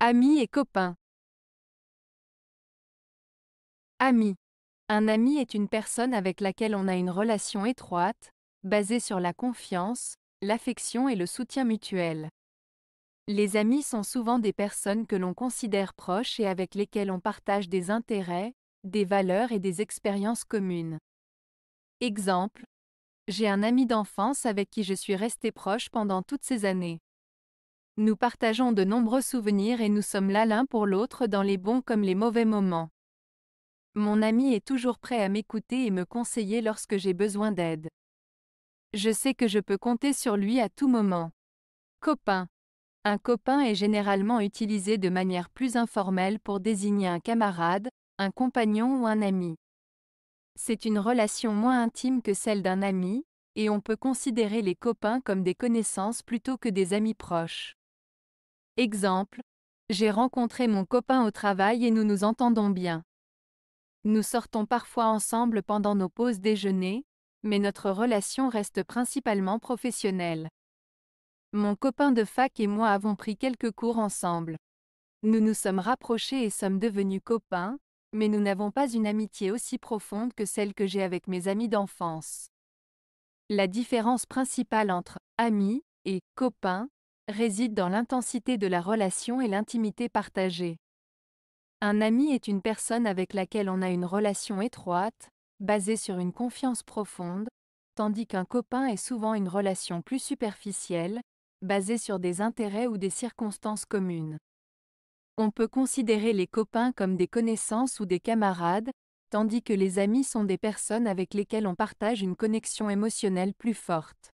Amis et copains. Ami. Un ami est une personne avec laquelle on a une relation étroite, basée sur la confiance, l'affection et le soutien mutuel. Les amis sont souvent des personnes que l'on considère proches et avec lesquelles on partage des intérêts, des valeurs et des expériences communes. Exemple. J'ai un ami d'enfance avec qui je suis resté proche pendant toutes ces années. Nous partageons de nombreux souvenirs et nous sommes là l'un pour l'autre dans les bons comme les mauvais moments. Mon ami est toujours prêt à m'écouter et me conseiller lorsque j'ai besoin d'aide. Je sais que je peux compter sur lui à tout moment. Copain. Un copain est généralement utilisé de manière plus informelle pour désigner un camarade, un compagnon ou un ami. C'est une relation moins intime que celle d'un ami, et on peut considérer les copains comme des connaissances plutôt que des amis proches. Exemple. J'ai rencontré mon copain au travail et nous nous entendons bien. Nous sortons parfois ensemble pendant nos pauses déjeuner, mais notre relation reste principalement professionnelle. Mon copain de fac et moi avons pris quelques cours ensemble. Nous nous sommes rapprochés et sommes devenus copains, mais nous n'avons pas une amitié aussi profonde que celle que j'ai avec mes amis d'enfance. La différence principale entre ami et copain réside dans l'intensité de la relation et l'intimité partagée. Un ami est une personne avec laquelle on a une relation étroite, basée sur une confiance profonde, tandis qu'un copain est souvent une relation plus superficielle, basée sur des intérêts ou des circonstances communes. On peut considérer les copains comme des connaissances ou des camarades, tandis que les amis sont des personnes avec lesquelles on partage une connexion émotionnelle plus forte.